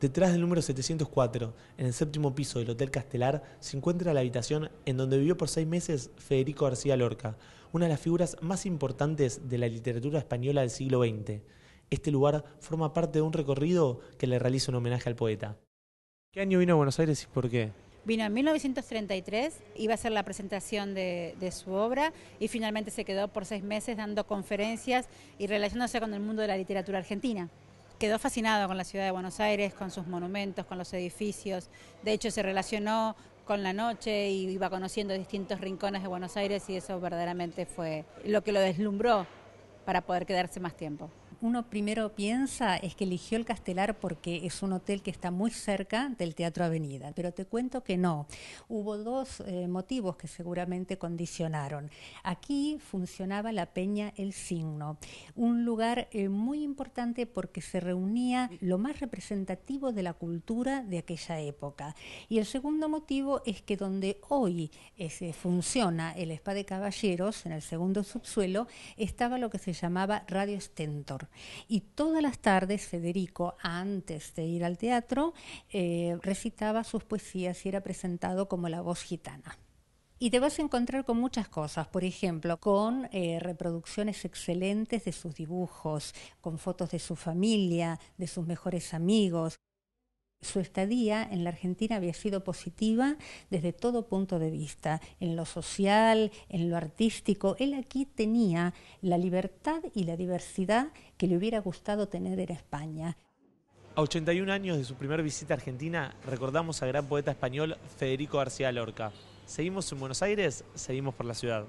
Detrás del número 704, en el séptimo piso del Hotel Castelar, se encuentra la habitación en donde vivió por seis meses Federico García Lorca, una de las figuras más importantes de la literatura española del siglo XX. Este lugar forma parte de un recorrido que le realiza un homenaje al poeta. ¿Qué año vino a Buenos Aires y por qué? Vino en 1933, iba a hacer la presentación de, de, su obra y finalmente se quedó por seis meses dando conferencias y relacionándose con el mundo de la literatura argentina. Quedó fascinado con la ciudad de Buenos Aires, con sus monumentos, con los edificios. De hecho, se relacionó con la noche y iba conociendo distintos rincones de Buenos Aires y eso verdaderamente fue lo que lo deslumbró para poder quedarse más tiempo uno primero piensa es que eligió el Castelar porque es un hotel que está muy cerca del Teatro Avenida, pero te cuento que no. Hubo dos eh, motivos que seguramente condicionaron. Aquí funcionaba la Peña El Signo, un lugar eh, muy importante porque se reunía lo más representativo de la cultura de aquella época. Y el segundo motivo es que donde hoy se funciona el Spa de Caballeros, en el segundo subsuelo, estaba lo que se llamaba Radio Stentor, y todas las tardes Federico, antes de ir al teatro, eh, recitaba sus poesías y era presentado como la voz gitana. Y te vas a encontrar con muchas cosas, por ejemplo, con eh, reproducciones excelentes de sus dibujos, con fotos de su familia, de sus mejores amigos, su estadía en la Argentina había sido positiva desde todo punto de vista, en lo social, en lo artístico. Él aquí tenía la libertad y la diversidad que le hubiera gustado tener en España. A 81 años de su primera visita a Argentina, recordamos al gran poeta español Federico García Lorca. Seguimos en Buenos Aires, seguimos por la ciudad.